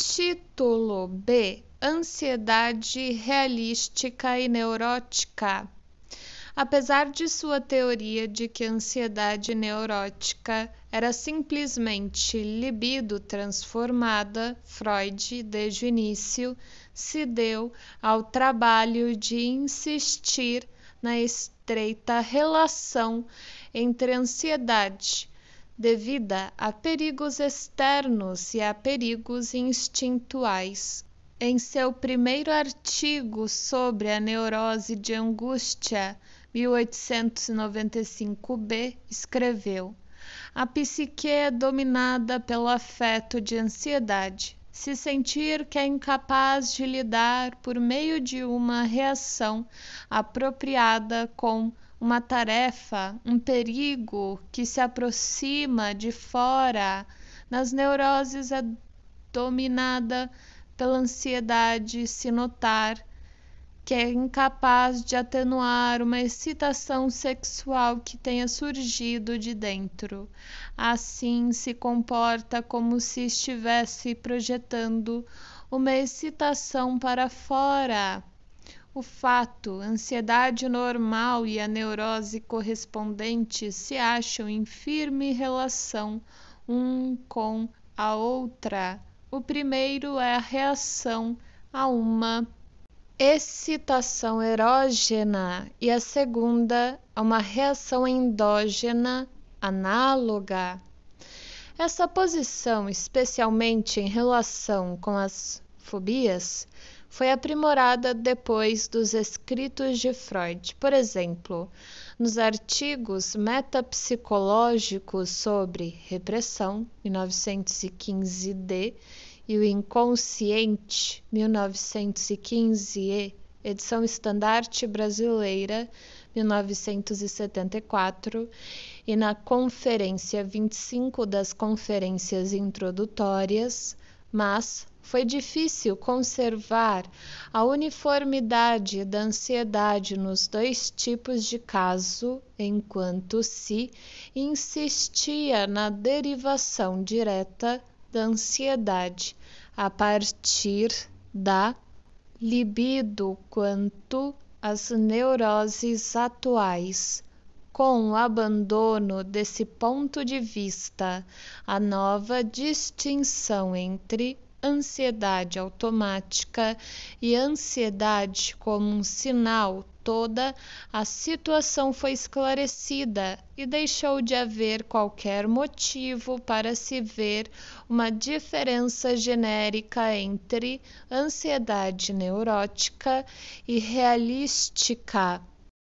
Título B: Ansiedade realística e neurótica. Apesar de sua teoria de que a ansiedade neurótica era simplesmente libido transformada, Freud, desde o início, se deu ao trabalho de insistir na estreita relação entre ansiedade, devida a perigos externos e a perigos instintuais. Em seu primeiro artigo sobre a neurose de angústia, 1895b, escreveu: A psique é dominada pelo afeto de ansiedade. Se sentir que é incapaz de lidar por meio de uma reação apropriada com uma tarefa, um perigo que se aproxima de fora. Nas neuroses é dominada pela ansiedade se notar, que é incapaz de atenuar uma excitação sexual que tenha surgido de dentro. Assim se comporta como se estivesse projetando uma excitação para fora o fato, ansiedade normal e a neurose correspondente se acham em firme relação um com a outra. O primeiro é a reação a uma excitação erógena e a segunda a uma reação endógena análoga. Essa posição, especialmente em relação com as fobias, foi aprimorada depois dos escritos de Freud. Por exemplo, nos artigos metapsicológicos sobre repressão, 1915D, e o inconsciente, 1915E, edição estandarte brasileira, 1974, e na Conferência 25 das Conferências Introdutórias, mas foi difícil conservar a uniformidade da ansiedade nos dois tipos de caso, enquanto se insistia na derivação direta da ansiedade a partir da libido quanto às neuroses atuais. Com o abandono desse ponto de vista, a nova distinção entre ansiedade automática e ansiedade como um sinal toda, a situação foi esclarecida e deixou de haver qualquer motivo para se ver uma diferença genérica entre ansiedade neurótica e realística